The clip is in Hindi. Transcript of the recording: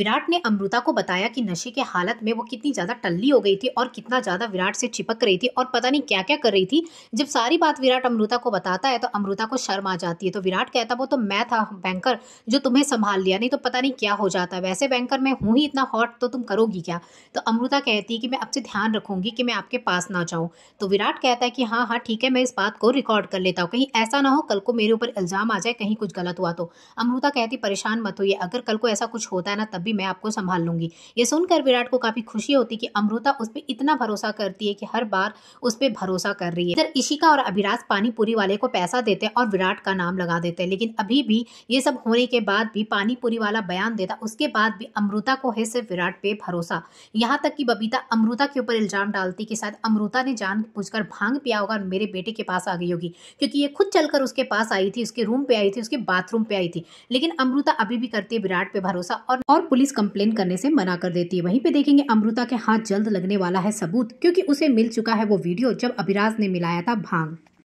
विराट ने अमृता को बताया कि नशे के हालत में वो कितनी ज्यादा टल्ली हो गई थी और कितना ज्यादा विराट से चिपक रही थी और पता नहीं क्या क्या कर रही थी जब सारी बात विराट अमृता को बताता है तो अमृता को शर्म आ जाती है तो विराट कहता वो तो मैं था बैंकर जो तुम्हें संभाल लिया नहीं तो पता नहीं क्या हो जाता वैसे बैंकर मैं हूँ ही इतना हॉट तो तुम करोगी क्या तो अमृता कहती है कि मैं आपसे ध्यान रखूंगी कि मैं आपके पास ना जाऊँ तो विराट कहता है कि हाँ हाँ ठीक है मैं इस बात को रिकॉर्ड कर लेता हूँ कहीं ऐसा ना हो कल को मेरे ऊपर इल्जाम आ जाए कहीं कुछ गलत हुआ तो अमृता कहती परेशान मत हो अगर कल को ऐसा कुछ होता है ना तब भी मैं आपको संभाल लूंगी ये सुनकर विराट को काफ़ी खुशी होती कि अमृता उस पर इतना भरोसा करती है कि हर बार उस पर भरोसा कर रही है इधर इशिका और अभिराज पानीपुरी वाले को पैसा देते और विराट का नाम लगा देते हैं लेकिन अभी भी ये सब होने के बाद भी पानीपुरी वाला बयान देता उसके बाद भी अमृता को है सिर्फ विराट पे भरोसा यहाँ तक कि बबीता अमृता के ऊपर इल्जाम डालती कि शायद अमृता ने जान पूछकर भांग पिया होगा और मेरे बेटे के पास आ गई होगी क्योंकि ये खुद चलकर उसके पास आई थी उसके रूम पे आई थी उसके बाथरूम पे आई थी लेकिन अमृता अभी भी करती है विराट पे भरोसा और, और पुलिस कंप्लेन करने से मना कर देती है वहीं पे देखेंगे अमृता के हाथ जल्द लगने वाला है सबूत क्योंकि उसे मिल चुका है वो वीडियो जब अभिराज ने मिलाया था भांग